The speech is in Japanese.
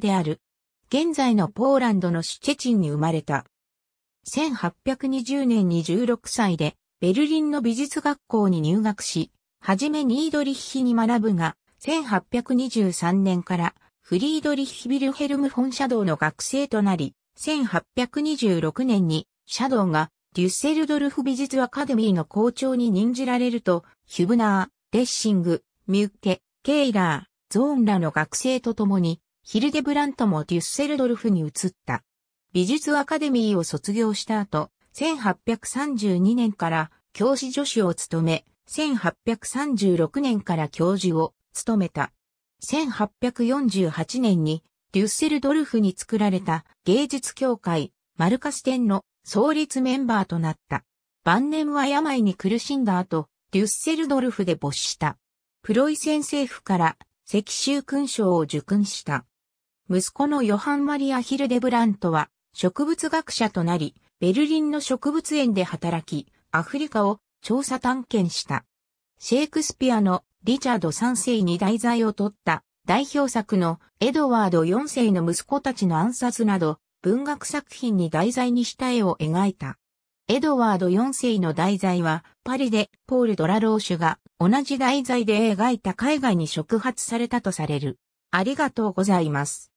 である。現在のポーランドのシュチェチンに生まれた。1820年に16歳で、ベルリンの美術学校に入学し、はじめニードリッヒに学ぶが、1823年からフリードリッヒ・ビルヘルム・フォン・シャドウの学生となり、1826年にシャドウがデュッセルドルフ美術アカデミーの校長に任じられると、ヒュブナー、レッシング、ミュッケ、ケイラー、ゾーンらの学生と共にヒルデブラントもデュッセルドルフに移った。美術アカデミーを卒業した後、1832年から教師助手を務め、1836年から教授を務めた。1848年にデュッセルドルフに作られた芸術協会マルカス展の創立メンバーとなった。晩年は病に苦しんだ後、デュッセルドルフで没した。プロイセン政府から赤州勲章を受勲した。息子のヨハン・マリア・ヒルデブラントは、植物学者となり、ベルリンの植物園で働き、アフリカを調査探検した。シェイクスピアのリチャード3世に題材を取った代表作のエドワード4世の息子たちの暗殺など文学作品に題材にした絵を描いた。エドワード4世の題材はパリでポール・ドラローシュが同じ題材で描いた絵画に触発されたとされる。ありがとうございます。